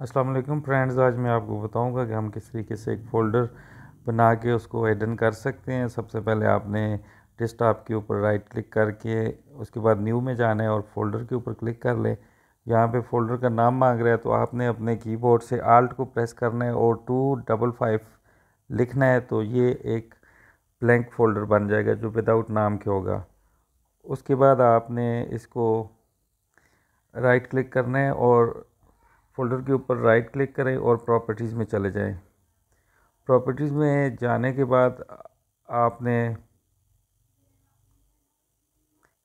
Aslam friends आज मैं आपको बताऊंगा कि हम किस तरीके से एक फ़ोल्डर बना के उसको एडन कर सकते हैं सबसे पहले आपने डिस्टॉप के ऊपर राइट क्लिक करके उसके बाद न्यू में जाना है और फोल्डर के ऊपर क्लिक कर ले यहाँ पे फोल्डर का नाम मांग रहा है तो आपने अपने कीबोर्ड से आल्ट को प्रेस करना है और टू डबल फाइव लिखना है तो ये एक ब्लैंक फोल्डर बन जाएगा जो विदाउट नाम के होगा उसके बाद आपने इसको राइट क्लिक करना है और फ़ोल्डर के ऊपर राइट क्लिक करें और प्रॉपर्टीज़ में चले जाएं प्रॉपर्टीज़ में जाने के बाद आपने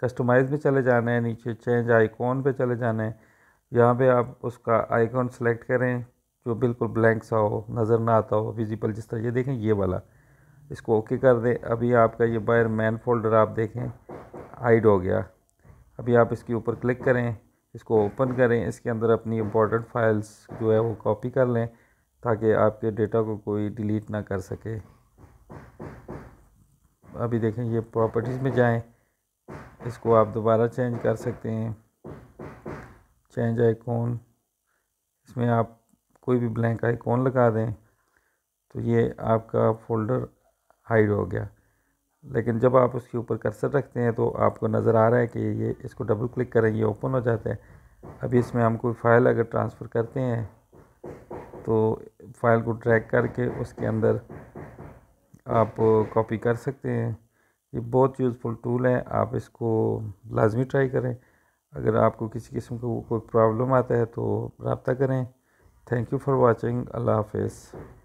कस्टमाइज़ में चले जाना है नीचे चेंज आइकॉन पे चले जाना है यहाँ पे आप उसका आइकॉन सेलेक्ट करें जो बिल्कुल ब्लैंक सा हो नज़र ना आता हो विजिबल जिस तरह ये देखें ये वाला इसको ओके कर दें अभी आपका ये बायर मैन फोल्डर आप देखें हाइड हो गया अभी आप इसके ऊपर क्लिक करें इसको ओपन करें इसके अंदर अपनी इम्पोर्टेंट फाइल्स जो है वो कॉपी कर लें ताकि आपके डेटा को कोई डिलीट ना कर सके अभी देखें ये प्रॉपर्टीज़ में जाएं इसको आप दोबारा चेंज कर सकते हैं चेंज आइकॉन इसमें आप कोई भी ब्लैंक आइकॉन लगा दें तो ये आपका फ़ोल्डर हाइड हो गया लेकिन जब आप उसके ऊपर कर्सर रखते हैं तो आपको नज़र आ रहा है कि ये इसको डबल क्लिक करें ये ओपन हो जाता है अभी इसमें हम कोई फ़ाइल अगर ट्रांसफ़र करते हैं तो फ़ाइल को ट्रैक करके उसके अंदर आप कॉपी कर सकते हैं ये बहुत यूज़फुल टूल है आप इसको लाजमी ट्राई करें अगर आपको किसी किस्म का कोई प्रॉब्लम आता है तो रबता करें thank you for watching Allah हाफिज़